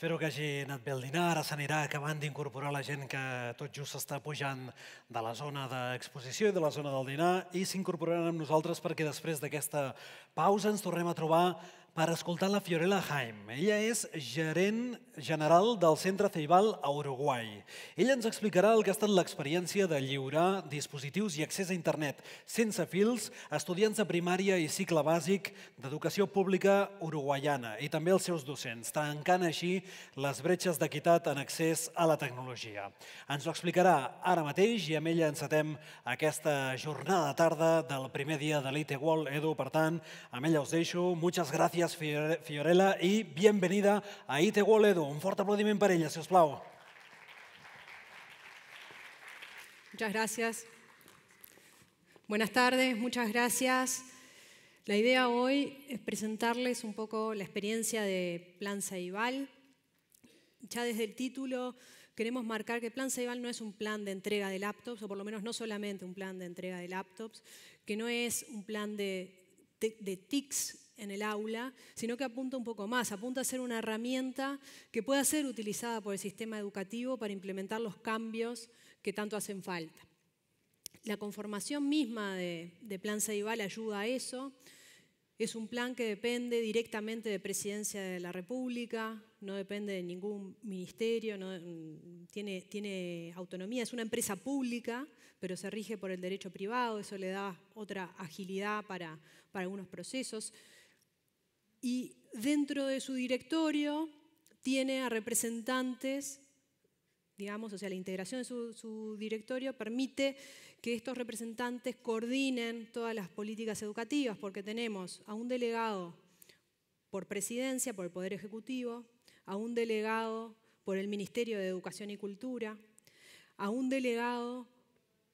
Espero que hagi anat bé el dinar. Ara s'anirà acabant d'incorporar la gent que tot just està pujant de la zona d'exposició i de la zona del dinar i s'incorporaran amb nosaltres perquè després d'aquesta pausa ens tornem a trobar per escoltar la Fiorella Haim. Ella és gerent general del Centre Ceibal a Uruguai. Ella ens explicarà el que ha estat l'experiència de lliurar dispositius i accés a internet sense fils a estudiants de primària i cicle bàsic d'educació pública uruguaiana i també els seus docents, tancant així les bretxes d'equitat en accés a la tecnologia. Ens ho explicarà ara mateix i amb ella encetem aquesta jornada tarda del primer dia de l'IT World Edu. Per tant, amb ella us deixo. Moltes gràcies Fiorella, y bienvenida a Ite Woledo. Un fuerte aplaudimiento para ella, si os plau. Muchas gracias. Buenas tardes, muchas gracias. La idea hoy es presentarles un poco la experiencia de Plan Ceibal. Ya desde el título queremos marcar que Plan Ceibal no es un plan de entrega de laptops, o por lo menos no solamente un plan de entrega de laptops, que no es un plan de, de TICs en el aula, sino que apunta un poco más, apunta a ser una herramienta que pueda ser utilizada por el sistema educativo para implementar los cambios que tanto hacen falta. La conformación misma de, Plan Ceibal ayuda a eso. Es un plan que depende directamente de Presidencia de la República, no depende de ningún ministerio, tiene, autonomía, es una empresa pública, pero se rige por el derecho privado, eso le da otra agilidad para algunos procesos y dentro de su directorio tiene a representantes, digamos, o sea, la integración de su, directorio permite que estos representantes coordinen todas las políticas educativas, porque tenemos a un delegado por presidencia, por el Poder Ejecutivo, a un delegado por el Ministerio de Educación y Cultura, a un delegado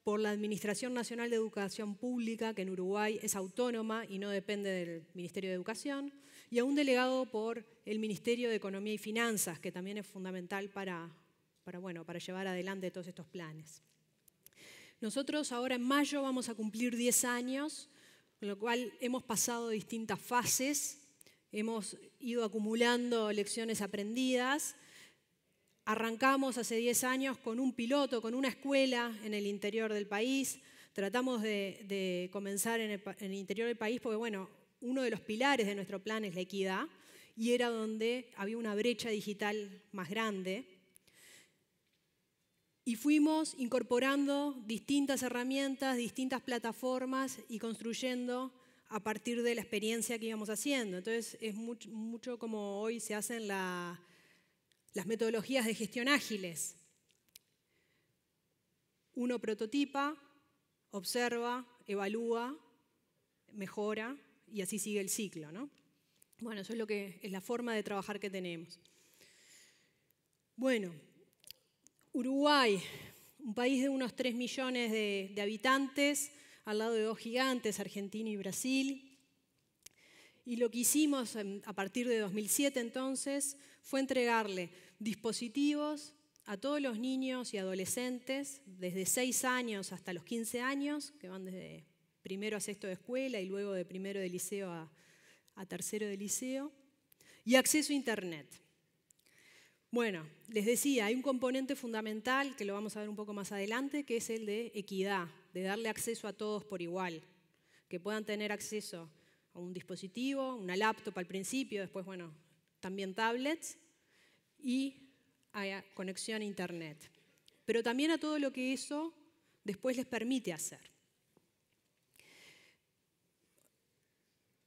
por la Administración Nacional de Educación Pública, que en Uruguay es autónoma y no depende del Ministerio de Educación, y a un delegado por el Ministerio de Economía y Finanzas, que también es fundamental para, para, bueno, para llevar adelante todos estos planes. Nosotros ahora en mayo vamos a cumplir 10 años, con lo cual hemos pasado distintas fases, hemos ido acumulando lecciones aprendidas. Arrancamos hace 10 años con un piloto, con una escuela en el interior del país. Tratamos de, comenzar en el interior del país porque, bueno, uno de los pilares de nuestro plan es la equidad, y era donde había una brecha digital más grande. Y fuimos incorporando distintas herramientas, distintas plataformas y construyendo a partir de la experiencia que íbamos haciendo. Entonces, es mucho, como hoy se hacen las metodologías de gestión ágiles. Uno prototipa, observa, evalúa, mejora y así sigue el ciclo. ¿no? Bueno, eso es, lo que, es la forma de trabajar que tenemos. Bueno, Uruguay, un país de unos 3 millones de, de habitantes, al lado de dos gigantes, Argentina y Brasil. Y lo que hicimos a partir de 2007 entonces fue entregarle dispositivos a todos los niños y adolescentes, desde 6 años hasta los 15 años, que van desde primero a sexto de escuela y luego de primero de liceo a, tercero de liceo. Y acceso a Internet. Bueno, les decía, hay un componente fundamental que lo vamos a ver un poco más adelante, que es el de equidad, de darle acceso a todos por igual, que puedan tener acceso a un dispositivo, una laptop al principio, después, bueno, también tablets y a conexión a Internet. Pero también a todo lo que eso después les permite hacer.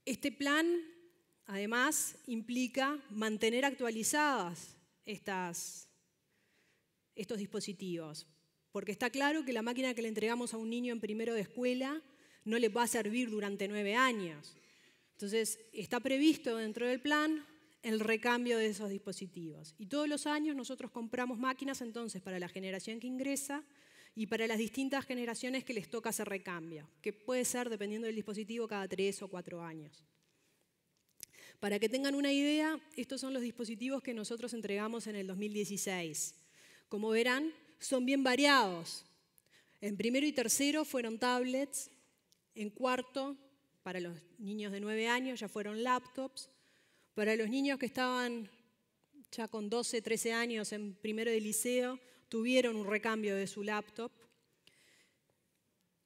Este plan, además, implica mantener actualizadas estos dispositivos, porque está claro que la máquina que le entregamos a un niño en primero de escuela no le va a servir durante nueve años. Entonces, está previsto dentro del plan el recambio de esos dispositivos. Y todos los años nosotros compramos máquinas entonces para la generación que ingresa y para las distintas generaciones que les toca hacer recambio, que puede ser, dependiendo del dispositivo, cada tres o cuatro años. Para que tengan una idea, estos son los dispositivos que nosotros entregamos en el 2016. Como verán, son bien variados. En primero y tercero fueron tablets, en cuarto, para los niños de nueve años, ya fueron laptops. Para los niños que estaban ya con 12, 13 años en primero de liceo, tuvieron un recambio de su laptop.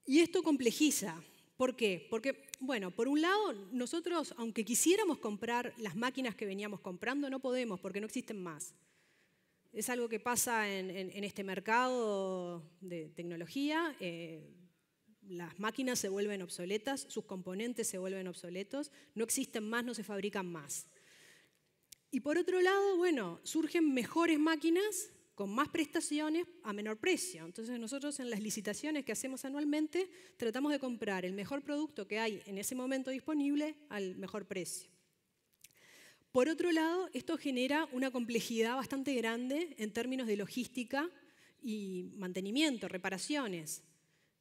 Y esto complejiza. ¿Por qué? Porque, bueno, por un lado, nosotros, aunque quisiéramos comprar las máquinas que veníamos comprando, no podemos porque no existen más. Es algo que pasa en, este mercado de tecnología. Eh, las máquinas se vuelven obsoletas, sus componentes se vuelven obsoletos, no existen más, no se fabrican más. Y por otro lado, bueno, surgen mejores máquinas con más prestaciones a menor precio. Entonces nosotros en las licitaciones que hacemos anualmente tratamos de comprar el mejor producto que hay en ese momento disponible al mejor precio. Por otro lado, esto genera una complejidad bastante grande en términos de logística y mantenimiento, reparaciones.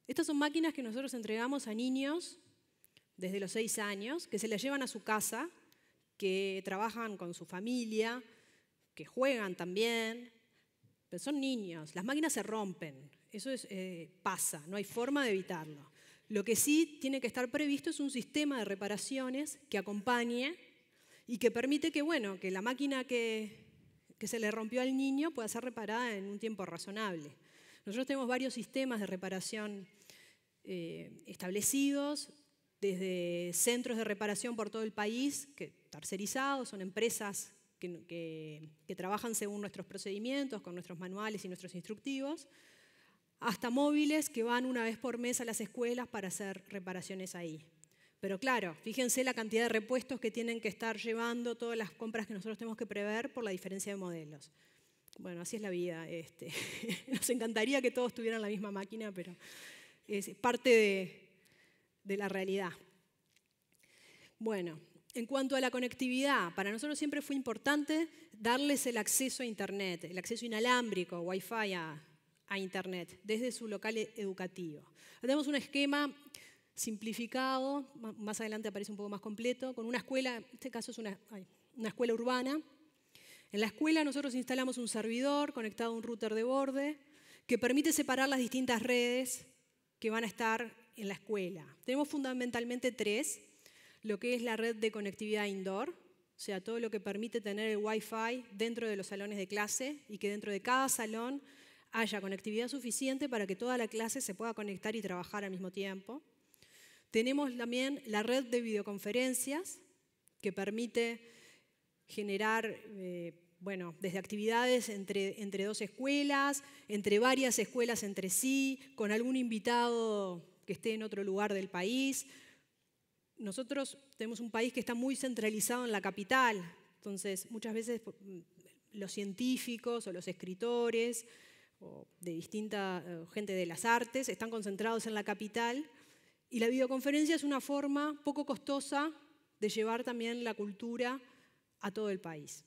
Estas son máquinas que nosotros entregamos a niños desde los seis años, que se las llevan a su casa, que trabajan con su familia, que juegan también, son niños, las máquinas se rompen, eso eh, pasa, no hay forma de evitarlo. Lo que sí tiene que estar previsto es un sistema de reparaciones que acompañe y que permite que, bueno, que la máquina que, se le rompió al niño pueda ser reparada en un tiempo razonable. Nosotros tenemos varios sistemas de reparación eh, establecidos, desde centros de reparación por todo el país, que tercerizados, son empresas que, trabajan según nuestros procedimientos, con nuestros manuales y nuestros instructivos, hasta móviles que van una vez por mes a las escuelas para hacer reparaciones ahí. Pero claro, fíjense la cantidad de repuestos que tienen que estar llevando, todas las compras que nosotros tenemos que prever por la diferencia de modelos. Bueno, así es la vida. Este. Nos encantaría que todos tuvieran la misma máquina, pero es parte de, de la realidad. Bueno, en cuanto a la conectividad, para nosotros siempre fue importante darles el acceso a Internet, el acceso inalámbrico, Wi-Fi a, Internet, desde su local e-, educativo. Tenemos un esquema simplificado, más adelante aparece un poco más completo, con una escuela, en este caso es una, una escuela urbana. En la escuela nosotros instalamos un servidor conectado a un router de borde que permite separar las distintas redes que van a estar en la escuela. Tenemos fundamentalmente tres, lo que es la red de conectividad indoor, o sea, todo lo que permite tener el Wi-Fi dentro de los salones de clase y que dentro de cada salón haya conectividad suficiente para que toda la clase se pueda conectar y trabajar al mismo tiempo. Tenemos también la red de videoconferencias que permite generar, eh, bueno, desde actividades entre dos escuelas, entre varias escuelas entre sí, con algún invitado que esté en otro lugar del país, nosotros tenemos un país que está muy centralizado en la capital, entonces muchas veces mm, los científicos o los escritores o de distinta eh, gente de las artes están concentrados en la capital y la videoconferencia es una forma poco costosa de llevar también la cultura a todo el país.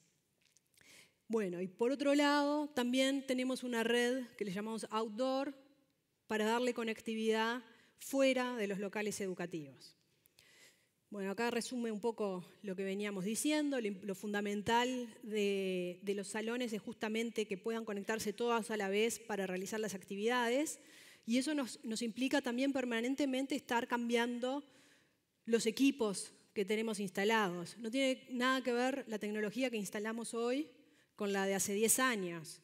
Bueno, y por otro lado, también tenemos una red que le llamamos Outdoor para darle conectividad fuera de los locales educativos. Bueno, acá resume un poco lo que veníamos diciendo. Lo fundamental de, los salones es justamente que puedan conectarse todas a la vez para realizar las actividades. Y eso nos implica también permanentemente estar cambiando los equipos que tenemos instalados. No tiene nada que ver la tecnología que instalamos hoy con la de hace 10 años.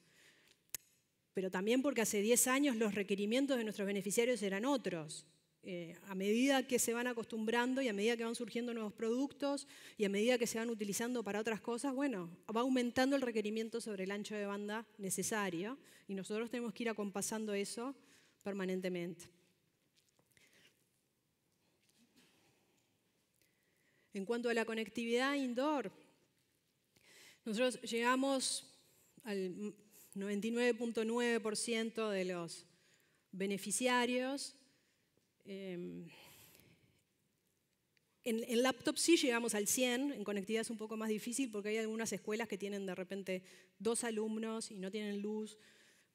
Pero también porque hace 10 años los requerimientos de nuestros beneficiarios eran otros. Eh, a medida que se van acostumbrando y a medida que van surgiendo nuevos productos y a medida que se van utilizando para otras cosas, bueno, va aumentando el requerimiento sobre el ancho de banda necesario y nosotros tenemos que ir acompasando eso permanentemente. En cuanto a la conectividad indoor, nosotros llegamos al 99.9% de los beneficiarios Em, en, laptops sí llegamos al 100, en conectividad es un poco más difícil porque hay algunas escuelas que tienen de repente dos alumnos y no tienen luz,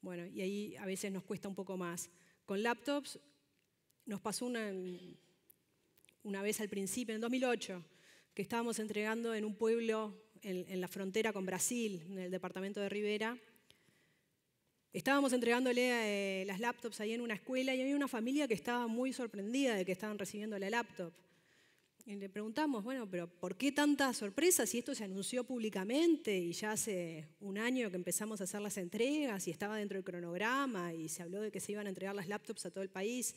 bueno, y ahí a veces nos cuesta un poco más. Con laptops nos pasó una, una vez al principio, en 2008, que estábamos entregando en un pueblo en la frontera con Brasil, en el departamento de Rivera, Estábamos entregándole eh, las laptops ahí en una escuela y había una familia que estaba muy sorprendida de que estaban recibiendo la laptop. Y le preguntamos, bueno, pero ¿por qué tanta sorpresa si esto se anunció públicamente y ya hace un año que empezamos a hacer las entregas y estaba dentro del cronograma y se habló de que se iban a entregar las laptops a todo el país?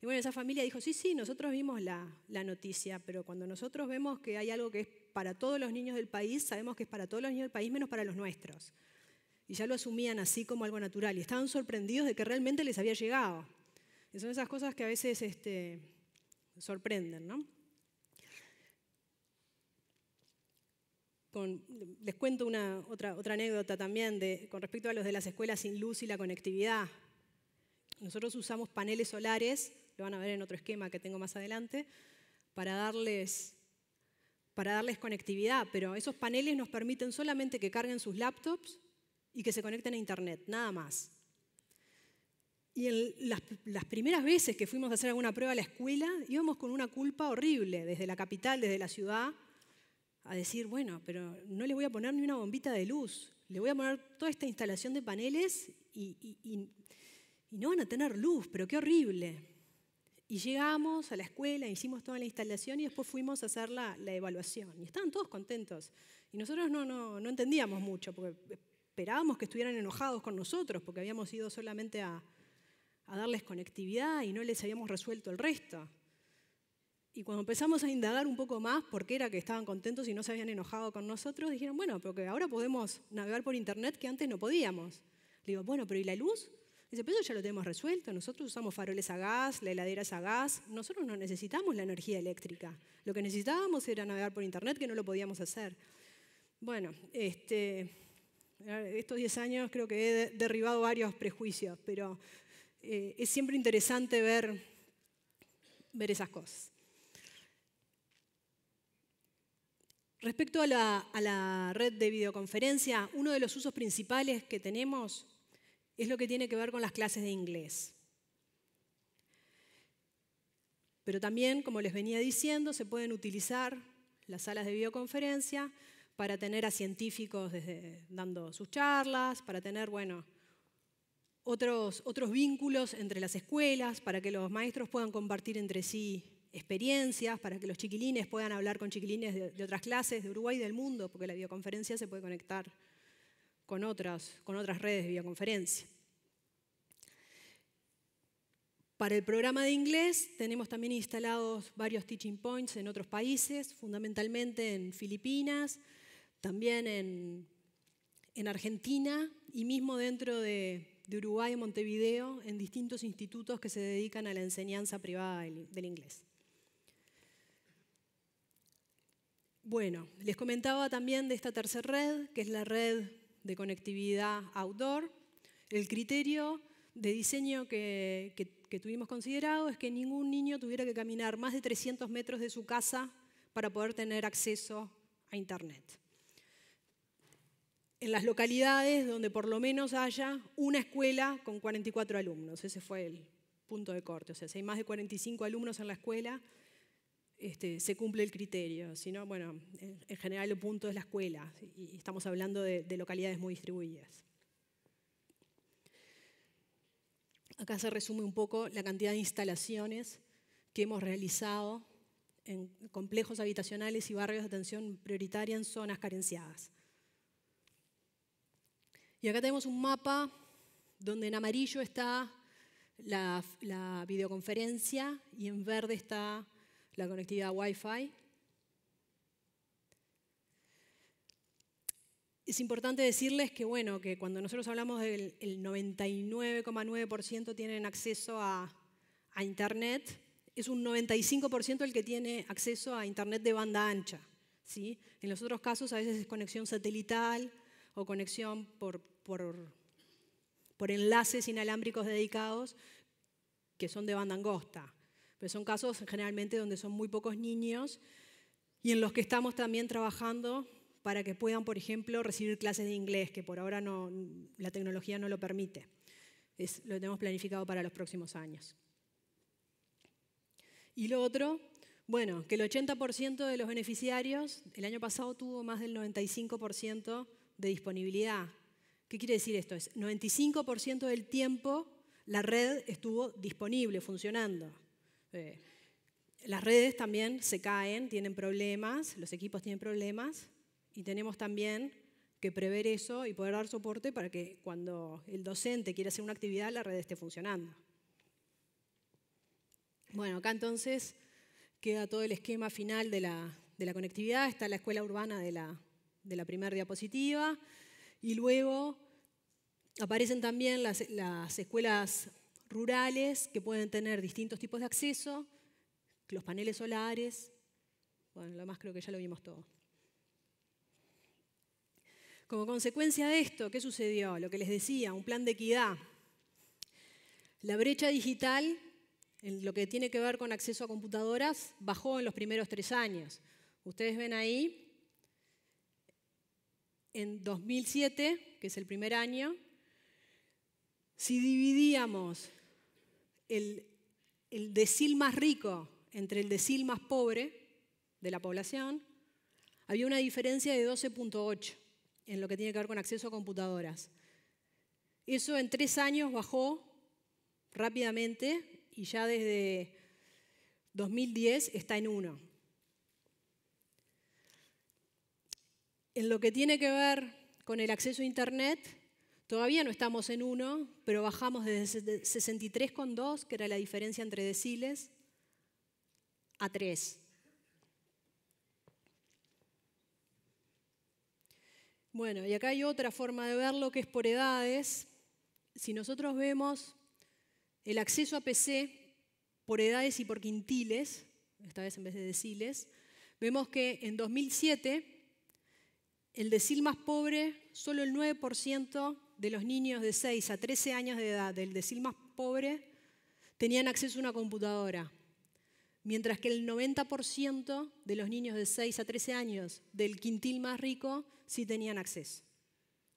Y bueno, esa familia dijo, sí, sí, nosotros vimos la, la noticia, pero cuando nosotros vemos que hay algo que es para todos los niños del país, sabemos que es para todos los niños del país menos para los nuestros y ya lo asumían así como algo natural y estaban sorprendidos de que realmente les había llegado. Y son esas cosas que a veces este, sorprenden, ¿no? les cuento una, otra, otra anécdota también con respecto a los de las escuelas sin luz y la conectividad. Nosotros usamos paneles solares, lo van a ver en otro esquema que tengo más adelante, para darles, para darles conectividad, pero esos paneles nos permiten solamente que carguen sus laptops y que se conecten a Internet, nada más. Y en las, primeras veces que fuimos a hacer alguna prueba a la escuela, íbamos con una culpa horrible desde la capital, desde la ciudad, a decir, bueno, pero no le voy a poner ni una bombita de luz, le voy a poner toda esta instalación de paneles y, no van a tener luz, pero qué horrible. Y llegamos a la escuela, hicimos toda la instalación y después fuimos a hacer la, evaluación. Y estaban todos contentos. Y nosotros no, no, no entendíamos mucho, porque esperábamos que estuvieran enojados con nosotros porque habíamos ido solamente a, darles conectividad y no les habíamos resuelto el resto. Y cuando empezamos a indagar un poco más por qué era que estaban contentos y no se habían enojado con nosotros, dijeron, bueno, porque ahora podemos navegar por Internet que antes no podíamos. Le digo, bueno, pero ¿y la luz? Dice, pero eso ya lo tenemos resuelto. Nosotros usamos faroles a gas, la heladera es a gas. Nosotros no necesitamos la energía eléctrica. Lo que necesitábamos era navegar por Internet, que no lo podíamos hacer. Bueno, este, eh, estos 10 años creo que he derribado varios prejuicios, pero eh, es siempre interesante ver, ver esas cosas. Respecto a la, red de videoconferencia, uno de los usos principales que tenemos es lo que tiene que ver con las clases de inglés. Pero también, como les venía diciendo, se pueden utilizar las salas de videoconferencia para tener a científicos dando sus charlas, para tener, otros, vínculos entre las escuelas, para que los maestros puedan compartir entre sí experiencias, para que los chiquilines puedan hablar con chiquilines de, otras clases, de Uruguay y del mundo, porque la videoconferencia se puede conectar con otras, con otras redes de videoconferencia. Para el programa de inglés tenemos también instalados varios teaching points en otros países, fundamentalmente en Filipinas, también en, Argentina y mismo dentro de, Uruguay y Montevideo, en distintos institutos que se dedican a la enseñanza privada del, inglés. Bueno, les comentaba también de esta tercera red, que es la red de conectividad outdoor. El criterio de diseño que, tuvimos considerado es que ningún niño tuviera que caminar más de 300 metros de su casa para poder tener acceso a Internet en las localidades donde por lo menos haya una escuela con 44 alumnos. Ese fue el punto de corte. O sea, si hay más de 45 alumnos en la escuela, este, se cumple el criterio. Si bueno, en, general el punto es la escuela. Y estamos hablando de, de localidades muy distribuidas. Acá se resume un poco la cantidad de instalaciones que hemos realizado en complejos habitacionales y barrios de atención prioritaria en zonas carenciadas. Y acá tenemos un mapa donde en amarillo está la, videoconferencia y en verde está la conectividad Wi-Fi. Es importante decirles que, bueno, que cuando nosotros hablamos del 99,9% tienen acceso a, Internet, es un 95% el que tiene acceso a Internet de banda ancha. ¿sí? En los otros casos a veces es conexión satelital o conexión por, por, enlaces inalámbricos dedicados que son de banda angosta. Pero son casos generalmente donde son muy pocos niños y en los que estamos también trabajando para que puedan, por ejemplo, recibir clases de inglés, que por ahora la tecnología no lo permite. lo tenemos planificado para los próximos años. Y lo otro, bueno, que el 80% de los beneficiarios el año pasado tuvo más del 95% de disponibilidad, ¿Qué quiere decir esto? Es 95% del tiempo la red estuvo disponible, funcionando. Eh, las redes también se caen, tienen problemas, los equipos tienen problemas y tenemos también que prever eso y poder dar soporte para que cuando el docente quiere hacer una actividad la red esté funcionando. Bueno, acá entonces queda todo el esquema final de la, conectividad. Está la escuela urbana de la, de la primera diapositiva. Y luego aparecen también las, escuelas rurales que pueden tener distintos tipos de acceso, los paneles solares, bueno, lo más creo que ya lo vimos todo. Como consecuencia de esto, ¿qué sucedió? Lo que les decía, un plan de equidad. La brecha digital, en lo que tiene que ver con acceso a computadoras, bajó en los primeros tres años. Ustedes ven ahí en 2007, que es el primer año, si dividíamos el, decil más rico entre el decil más pobre de la población, había una diferencia de 12.8 en lo que tiene que ver con acceso a computadoras. Eso en tres años bajó rápidamente y ya desde 2010 está en uno. En lo que tiene que ver con el acceso a Internet, todavía no estamos en 1, pero bajamos desde 63,2, que era la diferencia entre deciles, a 3. Bueno, y acá hay otra forma de verlo que es por edades. Si nosotros vemos el acceso a PC por edades y por quintiles, esta vez en vez de deciles, vemos que en 2007 el decil más pobre, solo el 9% de los niños de 6 a 13 años de edad del decil más pobre tenían acceso a una computadora, mientras que el 90% de los niños de 6 a 13 años del quintil más rico sí tenían acceso.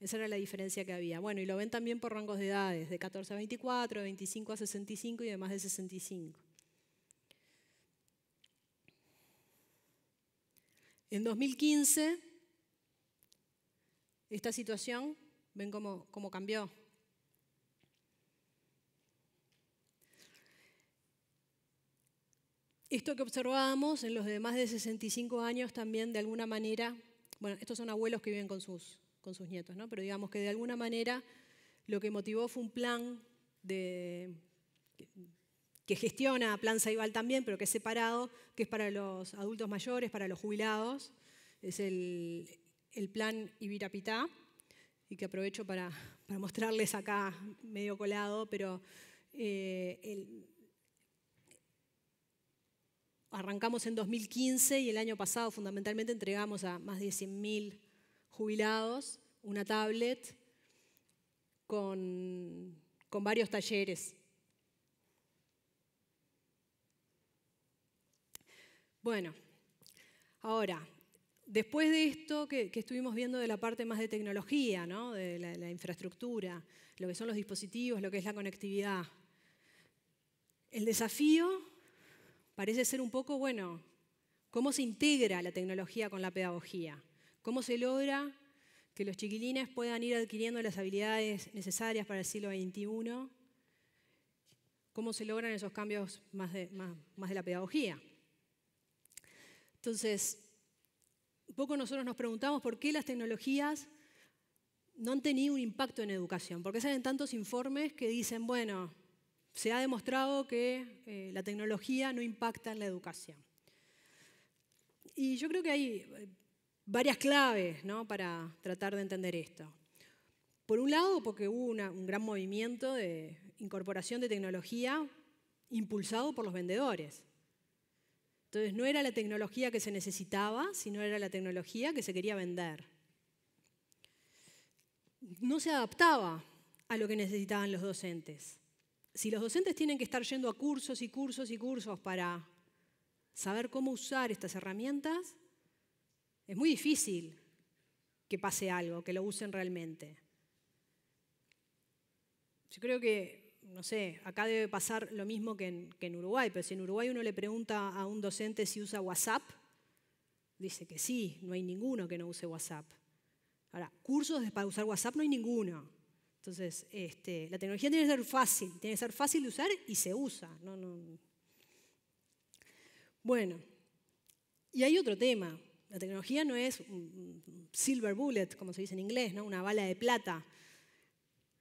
Esa era la diferencia que había. Bueno, y lo ven también por rangos de edades, de 14 a 24, de 25 a 65 y de más de 65. En 2015, esta situación, ven cómo, cambió. Esto que observábamos en los de más de 65 años también de alguna manera, bueno, estos son abuelos que viven con sus, con sus nietos, ¿no? pero digamos que de alguna manera lo que motivó fue un plan de, que gestiona Plan Saibal también, pero que es separado, que es para los adultos mayores, para los jubilados. Es el, el plan Ibirapitá, y que aprovecho para, mostrarles acá medio colado, pero eh, arrancamos en 2015 y el año pasado fundamentalmente entregamos a más de 100.000 jubilados una tablet con, con varios talleres. Bueno, ahora, Después de esto que, estuvimos viendo de la parte más de tecnología, de la, infraestructura, lo que son los dispositivos, lo que es la conectividad, el desafío parece ser un poco, bueno, cómo se integra la tecnología con la pedagogía, cómo se logra que los chiquilines puedan ir adquiriendo las habilidades necesarias para el siglo XXI, cómo se logran esos cambios más de, más de la pedagogía. Entonces, poco nosotros nos preguntamos por qué las tecnologías no han tenido un impacto en educación, porque salen tantos informes que dicen, bueno, se ha demostrado que eh, la tecnología no impacta en la educación. Y yo creo que hay eh, varias claves para tratar de entender esto. Por un lado, porque hubo un gran movimiento de incorporación de tecnología impulsado por los vendedores. Entonces no era la tecnología que se necesitaba, sino era la tecnología que se quería vender. No se adaptaba a lo que necesitaban los docentes. Si los docentes tienen que estar yendo a cursos y cursos y cursos para saber cómo usar estas herramientas, es muy difícil que pase algo, que lo usen realmente. Yo creo que no sé, acá debe pasar lo mismo que en, Uruguay, pero si en Uruguay uno le pregunta a un docente si usa WhatsApp, dice que sí, no hay ninguno que no use WhatsApp. Ahora, cursos para usar WhatsApp no hay ninguno. Entonces, este, la tecnología tiene que ser fácil, tiene que ser fácil de usar y se usa. Bueno, y hay otro tema. La tecnología no es un silver bullet, como se dice en inglés, ¿no? una bala de plata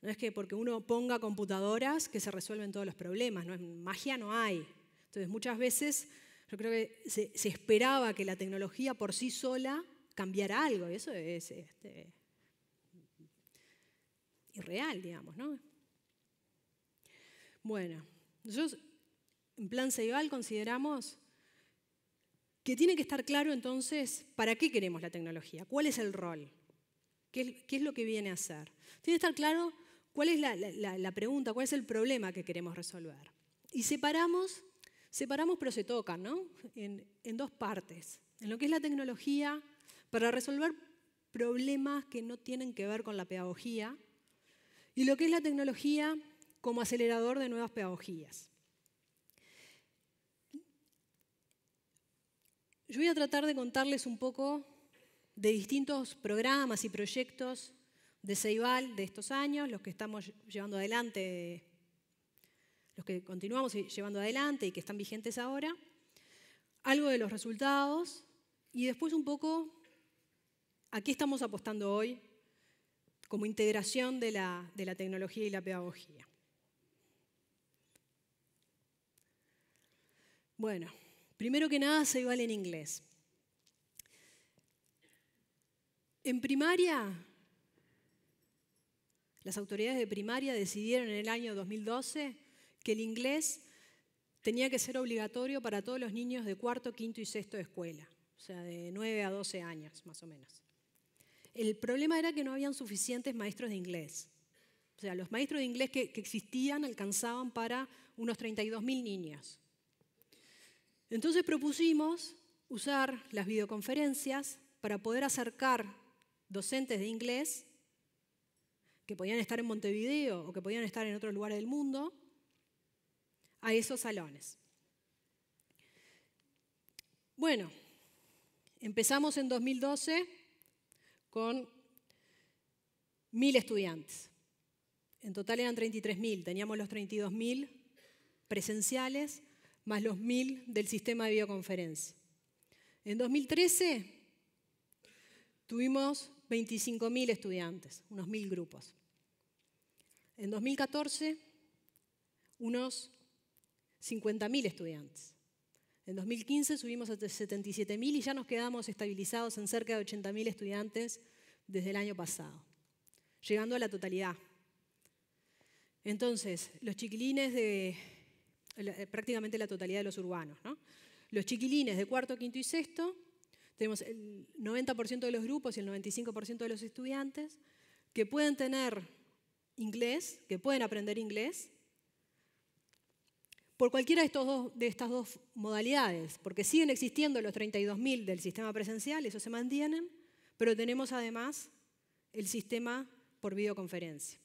no es que porque uno ponga computadoras que se resuelven todos los problemas, ¿no? magia no hay. Entonces muchas veces yo creo que se, esperaba que la tecnología por sí sola cambiara algo, y eso es este, irreal, digamos, ¿no? Bueno, nosotros en Plan Ceibal consideramos que tiene que estar claro entonces para qué queremos la tecnología, cuál es el rol, qué, qué es lo que viene a hacer. Tiene que estar claro ¿Cuál es la, pregunta? ¿Cuál es el problema que queremos resolver? Y separamos, separamos pero se toca, ¿no? en dos partes. En lo que es la tecnología, para resolver problemas que no tienen que ver con la pedagogía, y lo que es la tecnología como acelerador de nuevas pedagogías. Yo voy a tratar de contarles un poco de distintos programas y proyectos de Ceibal de estos años, los que estamos llevando adelante, los que continuamos llevando adelante y que están vigentes ahora, algo de los resultados y después un poco a qué estamos apostando hoy como integración de la, tecnología y la pedagogía. Bueno, primero que nada, Ceibal en inglés. En primaria, las autoridades de primaria decidieron en el año 2012 que el inglés tenía que ser obligatorio para todos los niños de cuarto, quinto y sexto de escuela, o sea, de 9 a 12 años más o menos. El problema era que no habían suficientes maestros de inglés. O sea, los maestros de inglés que, existían alcanzaban para unos 32.000 niños. Entonces propusimos usar las videoconferencias para poder acercar docentes de inglés que podían estar en Montevideo o que podían estar en otro lugar del mundo, a esos salones. Bueno, empezamos en 2012 con mil estudiantes. En total eran 33.000, teníamos los 32.000 presenciales más los 1.000 del sistema de videoconferencia. En 2013 tuvimos 25.000 estudiantes, unos 1.000 grupos. En 2014, unos 50.000 estudiantes. En 2015 subimos a 77.000 y ya nos quedamos estabilizados en cerca de 80.000 estudiantes desde el año pasado, llegando a la totalidad. Entonces, los chiquilines de eh, prácticamente la totalidad de los urbanos, ¿no? Los chiquilines de cuarto, quinto y sexto tenemos el 90% de los grupos y el 95% de los estudiantes que pueden tener inglés, que pueden aprender inglés, por cualquiera de, estas dos modalidades, porque siguen existiendo los 32.000 del sistema presencial, eso se mantienen, pero tenemos además el sistema por videoconferencia.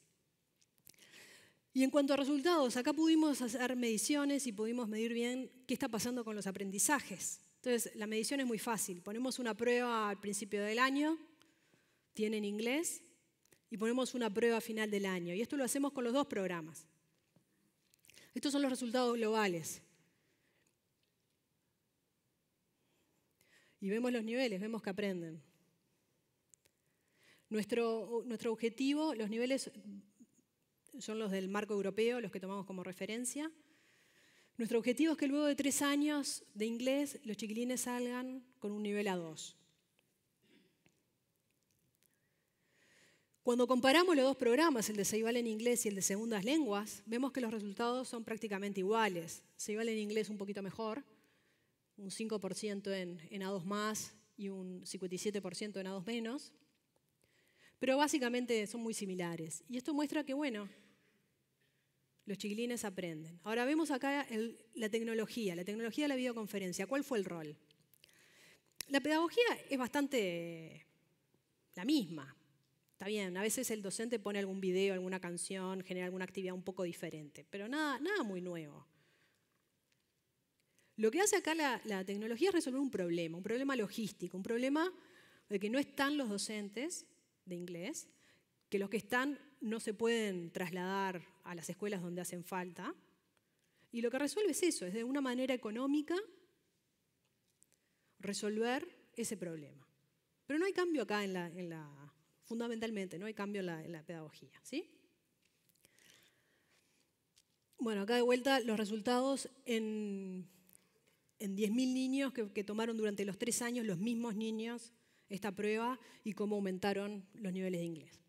Y en cuanto a resultados, acá pudimos hacer mediciones y pudimos medir bien qué está pasando con los aprendizajes. Entonces, la medición es muy fácil. Ponemos una prueba al principio del año, tienen inglés, y ponemos una prueba a final del año. Y esto lo hacemos con los dos programas. Estos son los resultados globales. Y vemos los niveles, vemos que aprenden. nuestro objetivo, los niveles son los del marco europeo, los que tomamos como referencia. Nuestro objetivo es que luego de tres años de inglés los chiquilines salgan con un nivel A2. Cuando comparamos los dos programas, el de Seibal en inglés y el de segundas lenguas, vemos que los resultados son prácticamente iguales. Seibal en inglés un poquito mejor, un 5% en, en A2 más y un 57% en A2 menos, pero básicamente son muy similares. Y esto muestra que, bueno, los chiquilines aprenden. Ahora vemos acá la tecnología, la tecnología de la videoconferencia. ¿Cuál fue el rol? La pedagogía es bastante la misma. Está bien, a veces el docente pone algún video, alguna canción, genera alguna actividad un poco diferente, pero nada, nada muy nuevo. Lo que hace acá la, la tecnología es resolver un problema, un problema logístico, un problema de que no están los docentes de inglés, que los que están no se pueden trasladar a las escuelas donde hacen falta. Y lo que resuelve es eso, es de una manera económica resolver ese problema. Pero no hay cambio acá en la, en la fundamentalmente, no hay cambio en la, pedagogía. ¿sí? Bueno, acá de vuelta los resultados en, en 10.000 niños que, tomaron durante los tres años los mismos niños esta prueba y cómo aumentaron los niveles de inglés.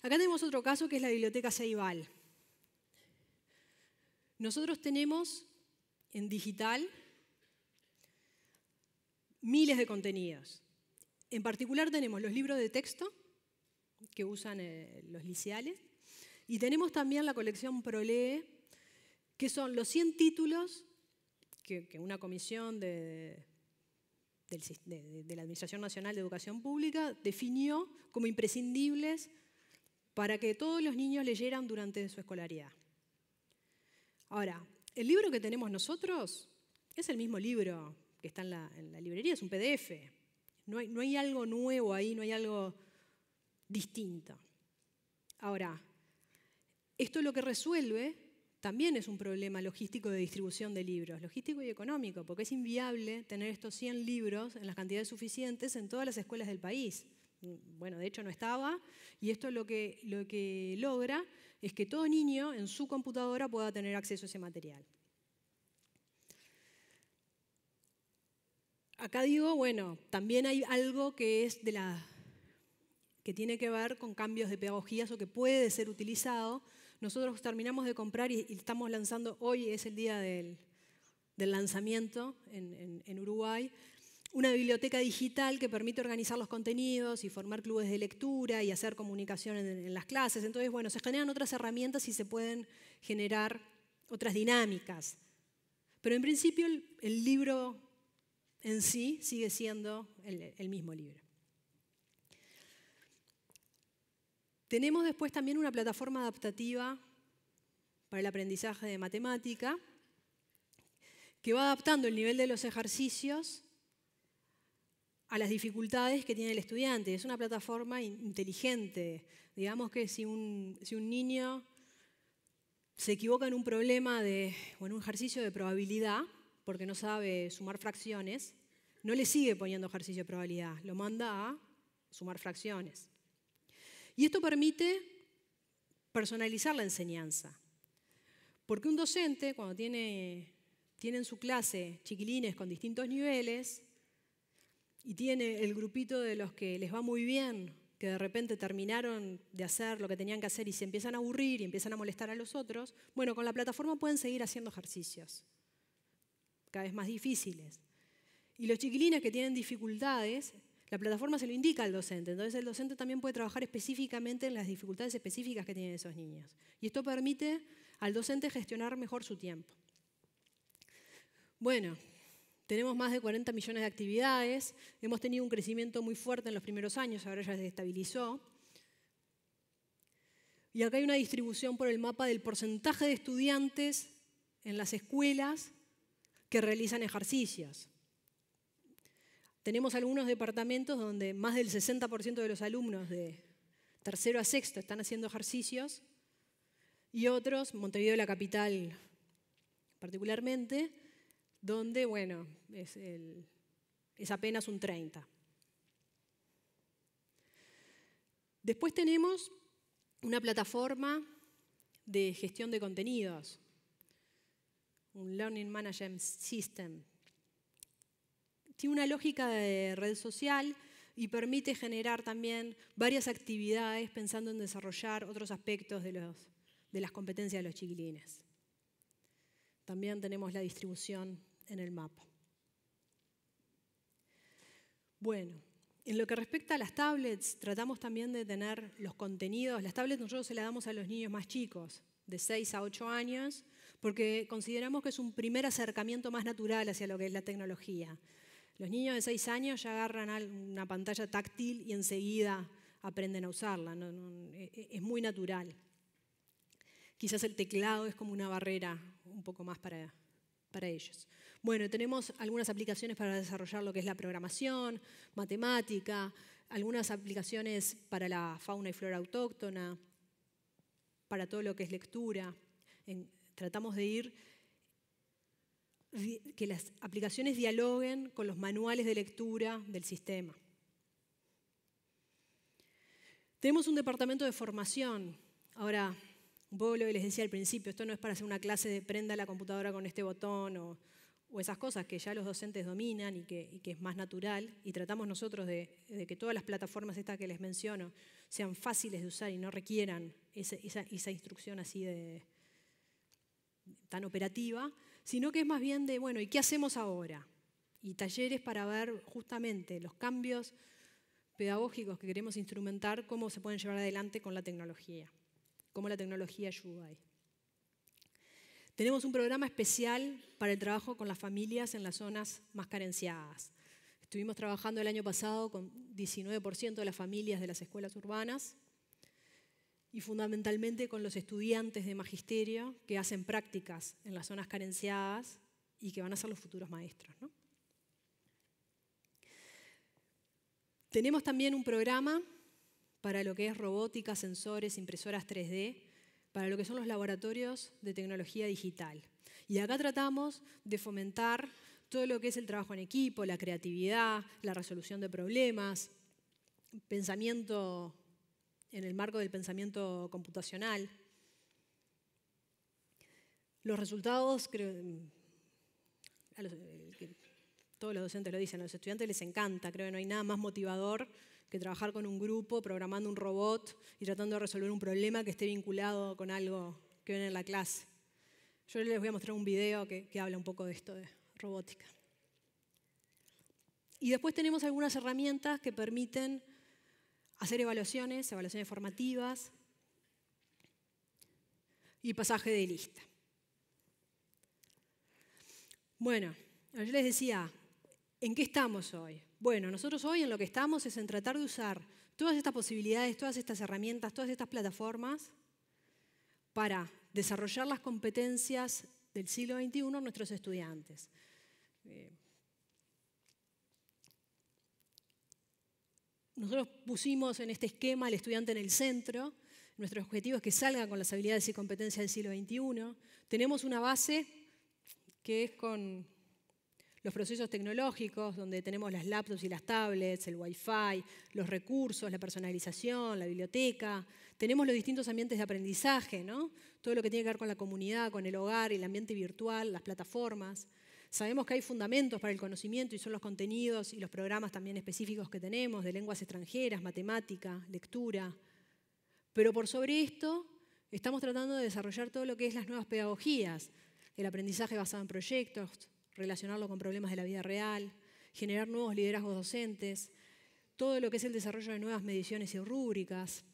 Acá tenemos otro caso que es la biblioteca Ceibal. Nosotros tenemos en digital miles de contenidos. En particular tenemos los libros de texto que usan eh, los liceales y tenemos también la colección Prolee, que son los 100 títulos que, una comisión de la Administración Nacional de Educación Pública definió como imprescindibles para que todos los niños leyeran durante su escolaridad. Ahora, el libro que tenemos nosotros es el mismo libro que está en la, librería, es un PDF. No hay, no hay algo nuevo ahí, no hay algo distinto. Ahora, esto lo que resuelve también es un problema logístico de distribución de libros, logístico y económico, porque es inviable tener estos 100 libros en las cantidades suficientes en todas las escuelas del país bueno, de hecho no estaba, y esto lo que, lo que logra es que todo niño en su computadora pueda tener acceso a ese material. Acá digo, bueno, también hay algo que es de la que tiene que ver con cambios de pedagogías o que puede ser utilizado. Nosotros terminamos de comprar y, estamos lanzando, hoy es el día del, lanzamiento en Uruguay, una biblioteca digital que permite organizar los contenidos y formar clubes de lectura y hacer comunicación en, las clases. Entonces, bueno, se generan otras herramientas y se pueden generar otras dinámicas. Pero en principio el, libro en sí sigue siendo el mismo libro. Tenemos después también una plataforma adaptativa para el aprendizaje de matemática que va adaptando el nivel de los ejercicios a las dificultades que tiene el estudiante. Es una plataforma inteligente. Digamos que si un, si un niño se equivoca en un problema de, o en un ejercicio de probabilidad, porque no sabe sumar fracciones, no le sigue poniendo ejercicio de probabilidad, lo manda a sumar fracciones. Y esto permite personalizar la enseñanza. Porque un docente, cuando tiene, tiene en su clase chiquilines con distintos niveles, y tiene el grupito de los que les va muy bien, que de repente terminaron de hacer lo que tenían que hacer y se empiezan a aburrir y empiezan a molestar a los otros, bueno, con la plataforma pueden seguir haciendo ejercicios, cada vez más difíciles. Y los chiquilines que tienen dificultades, la plataforma se lo indica al docente, entonces el docente también puede trabajar específicamente en las dificultades específicas que tienen esos niños. Y esto permite al docente gestionar mejor su tiempo. Bueno, tenemos más de 40 millones de actividades, hemos tenido un crecimiento muy fuerte en los primeros años, ahora ya se estabilizó. Y acá hay una distribución por el mapa del porcentaje de estudiantes en las escuelas que realizan ejercicios. Tenemos algunos departamentos donde más del 60% de los alumnos de tercero a sexto están haciendo ejercicios y otros, Montevideo la capital particularmente, donde, bueno, es, apenas un 30. Después tenemos una plataforma de gestión de contenidos, un Learning Management System. Tiene una lógica de red social y permite generar también varias actividades pensando en desarrollar otros aspectos de, de las competencias de los chiquilines. También tenemos la distribución en el mapa. Bueno, en lo que respecta a las tablets, tratamos también de tener los contenidos. Las tablets nosotros se las damos a los niños más chicos, de 6 a 8 años, porque consideramos que es un primer acercamiento más natural hacia lo que es la tecnología. Los niños de 6 años ya agarran una pantalla táctil y enseguida aprenden a usarla. E, e, es muy natural. Quizás el teclado es como una barrera un poco más para, para ellos. Bueno, tenemos algunas aplicaciones para desarrollar lo que es la programación, matemática, algunas aplicaciones para la fauna y flora autóctona, para todo lo que es lectura. tratamos de ir, que las aplicaciones dialoguen con los manuales de lectura del sistema. Tenemos un departamento de formación. Ahora, un poco lo que les decía al principio, esto no es para hacer una clase de prenda la computadora con este botón o, esas cosas que ya los docentes dominan y que, es más natural, y tratamos nosotros de, que todas las plataformas estas que les menciono sean fáciles de usar y no requieran esa, esa instrucción así de tan operativa, sino que es más bien de, bueno, ¿y qué hacemos ahora? Y talleres para ver justamente los cambios pedagógicos que queremos instrumentar, cómo se pueden llevar adelante con la tecnología cómo la tecnología ayuda Tenemos un programa especial para el trabajo con las familias en las zonas más carenciadas. Estuvimos trabajando el año pasado con 19% de las familias de las escuelas urbanas y fundamentalmente con los estudiantes de magisterio que hacen prácticas en las zonas carenciadas y que van a ser los futuros maestros. Tenemos también un programa para lo que es robótica, sensores, impresoras 3D, para lo que son los laboratorios de tecnología digital. Y acá tratamos de fomentar todo lo que es el trabajo en equipo, la creatividad, la resolución de problemas, pensamiento en el marco del pensamiento computacional. Los resultados, creo, eh, todos los docentes lo dicen, a los estudiantes les encanta, creo que no hay nada más motivador que trabajar con un grupo, programando un robot y tratando de resolver un problema que esté vinculado con algo que ven en la clase. Yo les voy a mostrar un video que, que habla un poco de esto de robótica. Y después tenemos algunas herramientas que permiten hacer evaluaciones, evaluaciones formativas y pasaje de lista. Bueno, yo les decía, ¿en qué estamos hoy? Bueno, nosotros hoy en lo que estamos es en tratar de usar todas estas posibilidades, todas estas herramientas, todas estas plataformas para desarrollar las competencias del siglo XXI a nuestros estudiantes. Eh, nosotros pusimos en este esquema al estudiante en el centro. Nuestro objetivo es que salga con las habilidades y competencias del siglo XXI. Tenemos una base que es con los procesos tecnológicos, donde tenemos las laptops y las tablets, el wifi, los recursos, la personalización, la biblioteca. Tenemos los distintos ambientes de aprendizaje, ¿no? todo lo que tiene que ver con la comunidad, con el hogar, el ambiente virtual, las plataformas. Sabemos que hay fundamentos para el conocimiento y son los contenidos y los programas también específicos que tenemos de lenguas extranjeras, matemática, lectura. Pero por sobre esto, estamos tratando de desarrollar todo lo que es las nuevas pedagogías, el aprendizaje basado en proyectos, relacionarlo con problemas de la vida real, generar nuevos liderazgos docentes, todo lo que es el desarrollo de nuevas mediciones y rúbricas,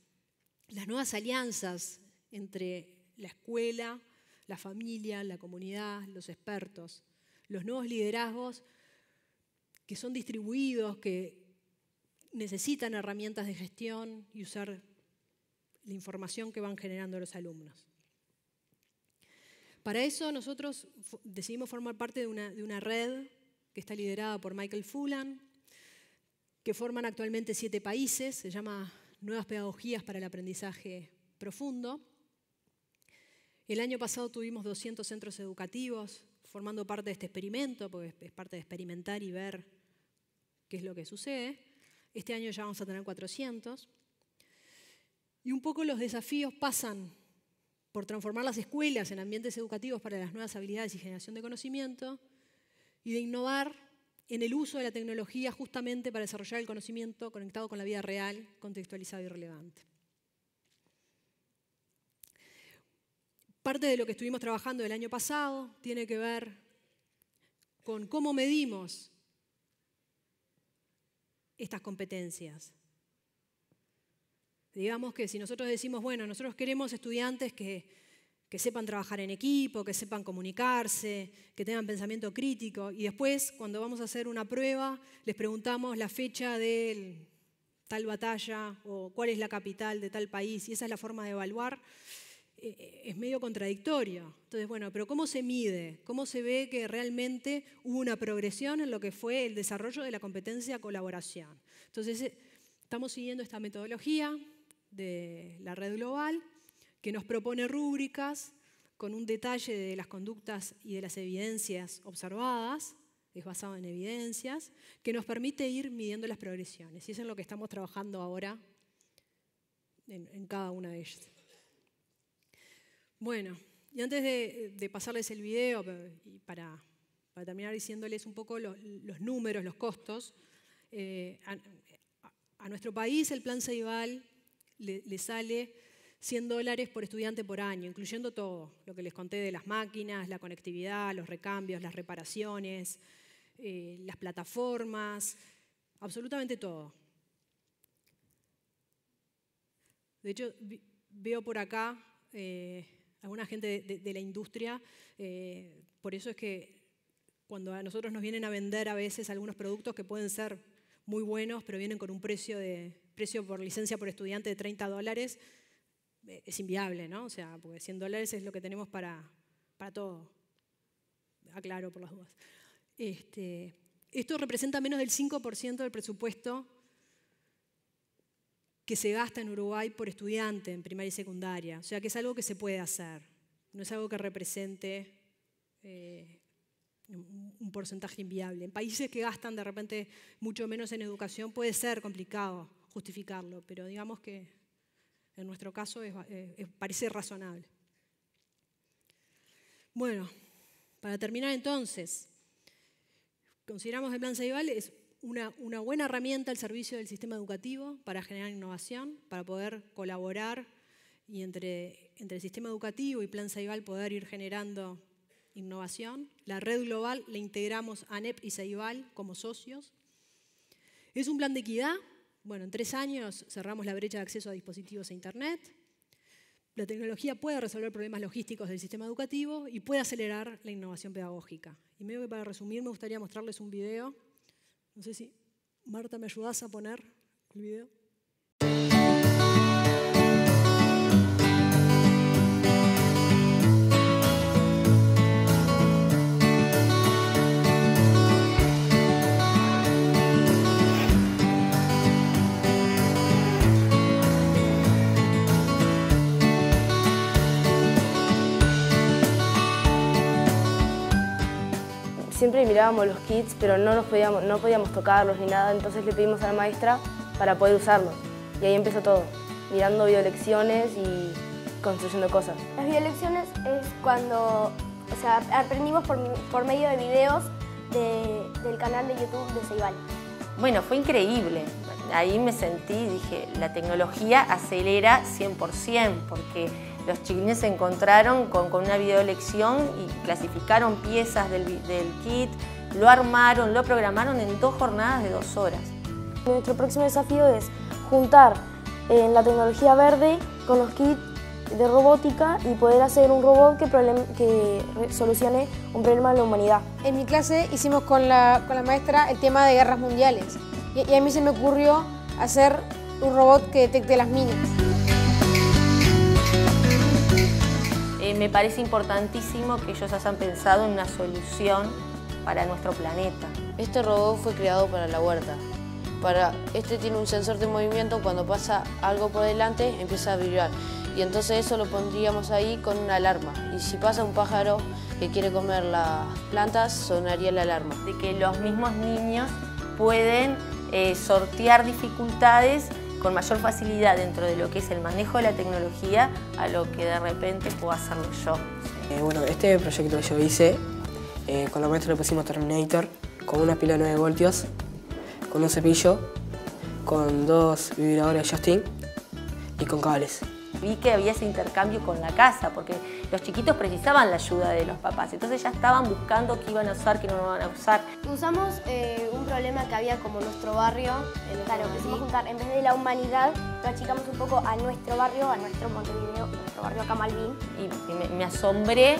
las nuevas alianzas entre la escuela, la familia, la comunidad, los expertos, los nuevos liderazgos que son distribuidos, que necesitan herramientas de gestión y usar la información que van generando los alumnos. Para eso nosotros decidimos formar parte de una, red que está liderada por Michael Fulan, que forman actualmente siete países, se llama Nuevas Pedagogías para el Aprendizaje Profundo. El año pasado tuvimos 200 centros educativos formando parte de este experimento, porque es parte de experimentar y ver qué es lo que sucede. Este año ya vamos a tener 400. Y un poco los desafíos pasan por transformar las escuelas en ambientes educativos para las nuevas habilidades y generación de conocimiento, y de innovar en el uso de la tecnología justamente para desarrollar el conocimiento conectado con la vida real, contextualizado y relevante. Parte de lo que estuvimos trabajando el año pasado tiene que ver con cómo medimos estas competencias, Digamos que si nosotros decimos, bueno, nosotros queremos estudiantes que, que sepan trabajar en equipo, que sepan comunicarse, que tengan pensamiento crítico, y después cuando vamos a hacer una prueba les preguntamos la fecha de tal batalla o cuál es la capital de tal país, y esa es la forma de evaluar, eh, eh, es medio contradictorio. Entonces, bueno, pero ¿cómo se mide? ¿Cómo se ve que realmente hubo una progresión en lo que fue el desarrollo de la competencia colaboración? Entonces, eh, estamos siguiendo esta metodología, de la red global, que nos propone rúbricas con un detalle de las conductas y de las evidencias observadas, es basado en evidencias, que nos permite ir midiendo las progresiones. Y es en lo que estamos trabajando ahora en, cada una de ellas. Bueno, y antes de, pasarles el video, y para, terminar diciéndoles un poco los, números, los costos, eh, a, a, nuestro país el plan Ceibal le, sale 100 dólares por estudiante por año, incluyendo todo, lo que les conté de las máquinas, la conectividad, los recambios, las reparaciones, eh, las plataformas, absolutamente todo. De hecho, veo por acá eh, alguna gente de, la industria, eh, por eso es que cuando a nosotros nos vienen a vender a veces algunos productos que pueden ser muy buenos, pero vienen con un precio de precio por licencia por estudiante de 30 dólares eh, es inviable, ¿no? O sea, porque 100 dólares es lo que tenemos para, para todo. Aclaro por las dudas. Este, esto representa menos del 5% del presupuesto que se gasta en Uruguay por estudiante en primaria y secundaria. O sea que es algo que se puede hacer. No es algo que represente eh, un porcentaje inviable. En países que gastan de repente mucho menos en educación puede ser complicado justificarlo, pero digamos que en nuestro caso eh, parece razonable. Bueno, para terminar entonces, consideramos el plan Saival es una, buena herramienta al servicio del sistema educativo para generar innovación, para poder colaborar y entre, el sistema educativo y Plan Saival poder ir generando innovación. La red global la integramos ANEP y Saival como socios. Es un plan de equidad bueno, en tres años cerramos la brecha de acceso a dispositivos e Internet. La tecnología puede resolver problemas logísticos del sistema educativo y puede acelerar la innovación pedagógica. Y medio que para resumir me gustaría mostrarles un video. No sé si Marta me ayudas a poner el video. siempre mirábamos los kits, pero no, nos podíamos, no podíamos tocarlos ni nada, entonces le pedimos a la maestra para poder usarlos. Y ahí empezó todo, mirando videolecciones y construyendo cosas. Las videolecciones es cuando aprendimos por, medio de videos del canal de YouTube de Ceibal. Bueno, fue increíble. Ahí me sentí, dije, la tecnología acelera 100%, porque los chiquines se encontraron con, una videolección y clasificaron piezas del, kit, lo armaron, lo programaron en dos jornadas de dos horas. Nuestro próximo desafío es juntar eh, la tecnología verde con los kits de robótica y poder hacer un robot que, que solucione un problema de la humanidad. En mi clase hicimos con la, maestra el tema de guerras mundiales y, y a mí se me ocurrió hacer un robot que detecte las minas. me parece importantísimo que ellos hayan pensado en una solución para nuestro planeta. Este robot fue creado para la huerta. Para, este tiene un sensor de movimiento, cuando pasa algo por delante empieza a vibrar. Y entonces eso lo pondríamos ahí con una alarma. Y si pasa un pájaro que quiere comer las plantas, sonaría la alarma. De que los mismos niños pueden eh, sortear dificultades con mayor facilidad dentro de lo que es el manejo de la tecnología a lo que de repente puedo hacerlo yo. Eh, bueno, este proyecto que yo hice, eh, con la maestra le pusimos Terminator, con una pila de 9 voltios, con un cepillo, con dos vibradores Justin y con cables vi que había ese intercambio con la casa, porque los chiquitos precisaban la ayuda de los papás, entonces ya estaban buscando qué iban a usar, qué no iban a usar. Usamos eh, un problema que había como nuestro barrio, en claro, juntar, en vez de la humanidad, lo achicamos un poco a nuestro barrio, a nuestro Montevideo, a nuestro barrio acá Malvin. Y me, asombré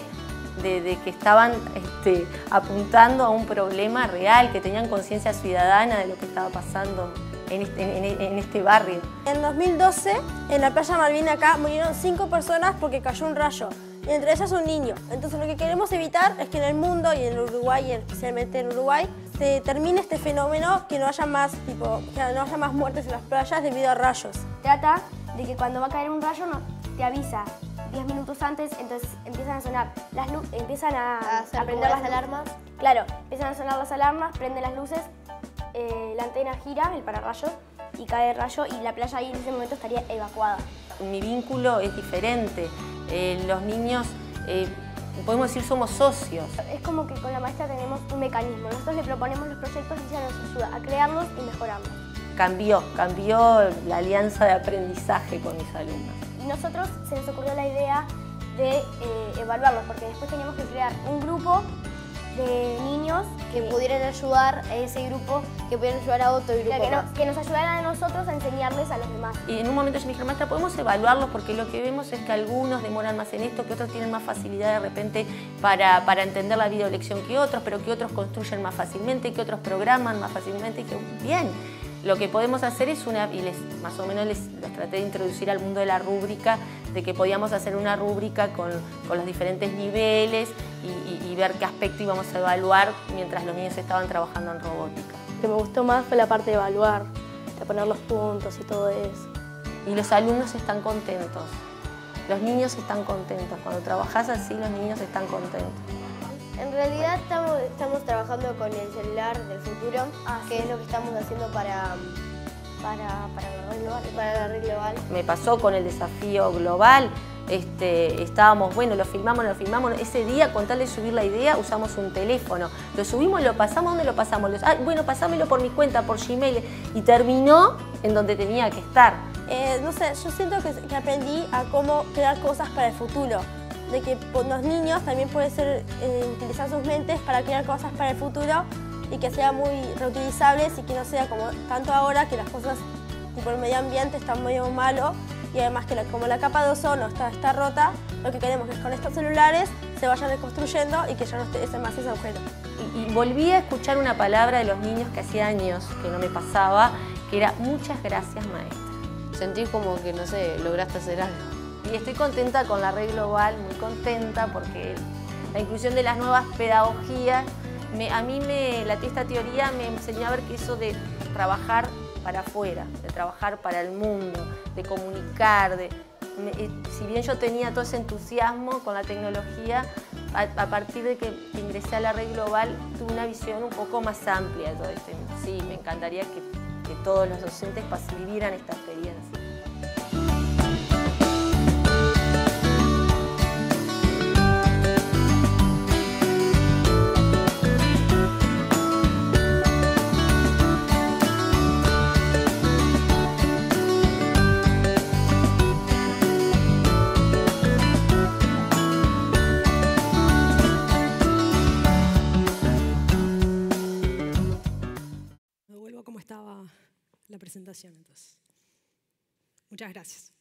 de, que estaban este, apuntando a un problema real, que tenían conciencia ciudadana de lo que estaba pasando este, en este, barrio. En 2012, en la playa Malvina acá, murieron cinco personas porque cayó un rayo y entre ellas un niño. Entonces lo que queremos evitar es que en el mundo y en Uruguay, y especialmente en Uruguay, se termine este fenómeno que no haya más tipo, que no haya más muertes en las playas debido a rayos. Trata de que cuando va a caer un rayo te avisa 10 minutos antes, entonces empiezan a sonar las luces, empiezan a, a prender las alarmas. Claro, empiezan a sonar las alarmas, prenden las luces eh, la antena gira, el pararrayo, y cae el rayo y la playa ahí en ese momento estaría evacuada. Mi vínculo es diferente. Eh, los niños, eh, podemos decir, somos socios. Es como que con la maestra tenemos un mecanismo. Nosotros le proponemos los proyectos y ella nos ayuda a crearlos y mejorarlos. Cambió, cambió la alianza de aprendizaje con mis alumnos. Y nosotros se nos ocurrió la idea de evaluarlos, porque después teníamos que crear un grupo de que pudieran ayudar a ese grupo, que pudieran ayudar a otro grupo. Que, nos ayudaran a nosotros a enseñarles a los demás. Y en un momento yo me dijeron, maestra, podemos evaluarlos porque lo que vemos es que algunos demoran más en esto, que otros tienen más facilidad de repente para, para entender la videolección que otros, pero que otros construyen más fácilmente, que otros programan más fácilmente. Y que, bien lo que podemos hacer es una, y les, más o menos les, traté de introducir al mundo de la rúbrica, de que podíamos hacer una rúbrica con, los diferentes niveles y, y ver qué aspecto íbamos a evaluar mientras los niños estaban trabajando en robótica. Lo que me gustó más fue la parte de evaluar, de poner los puntos y todo eso. Y los alumnos están contentos, los niños están contentos, cuando trabajas así los niños están contentos. En realidad estamos, trabajando con el celular del futuro, ah, que es lo que estamos haciendo para, para, para, la red global, Me pasó con el desafío global, este, estábamos, bueno, lo filmamos, lo filmamos. Ese día, con tal de subir la idea, usamos un teléfono. Lo subimos, lo pasamos, ¿dónde lo pasamos? bueno, pasámelo por mi cuenta, por Gmail. Y terminó en donde tenía que estar. Eh, no sé, yo siento que aprendí a cómo crear cosas para el futuro de que los niños también pueden ser, eh, utilizar sus mentes para crear cosas para el futuro y que sean muy reutilizables y que no sea como tanto ahora que las cosas por el medio ambiente están medio malo y además que como la capa de ozono está, está rota, lo que queremos es que con estos celulares se vayan reconstruyendo y que ya no esté más ese objeto. Y, y volví a escuchar una palabra de los niños que hacía años que no me pasaba, que era muchas gracias maestra. Sentí como que, no sé, lograste hacer algo y estoy contenta con la red global, muy contenta porque la inclusión de las nuevas pedagogías, a mí me, la, esta teoría me enseñó a ver que eso de trabajar para afuera, de trabajar para el mundo, de comunicar, de, eh, si bien yo tenía todo ese entusiasmo con la tecnología, a, partir de que ingresé a la red global tuve una visión un poco más amplia de todo Sí, me encantaría que, que todos los docentes vivieran esta experiencia. la presentación entonces. Muchas gracias.